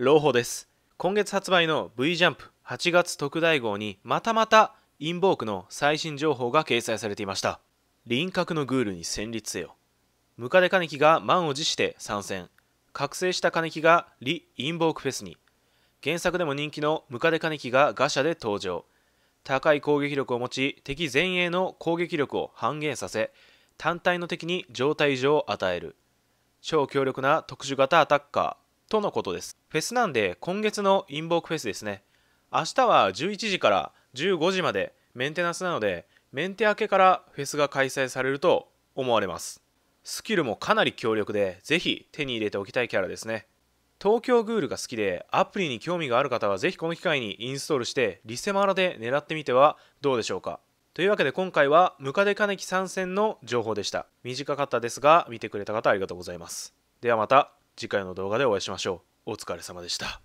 朗報です今月発売の V ジャンプ8月特大号にまたまたインボークの最新情報が掲載されていました輪郭のグールに戦慄せよムカデカネキが満を持して参戦覚醒したカネキがリ・インボークフェスに原作でも人気のムカデカネキがガシャで登場高い攻撃力を持ち敵前衛の攻撃力を半減させ単体の敵に状態異常を与える超強力な特殊型アタッカーとのことですフェスなんで今月のインボークフェスですね明日は11時から15時までメンテナンスなのでメンテ明けからフェスが開催されると思われますスキルもかなり強力でぜひ手に入れておきたいキャラですね東京グールが好きでアプリに興味がある方はぜひこの機会にインストールしてリセマラで狙ってみてはどうでしょうかというわけで今回はムカデカネキ参戦の情報でした短かったですが見てくれた方ありがとうございますではまた次回の動画でお会いしましょう。お疲れ様でした。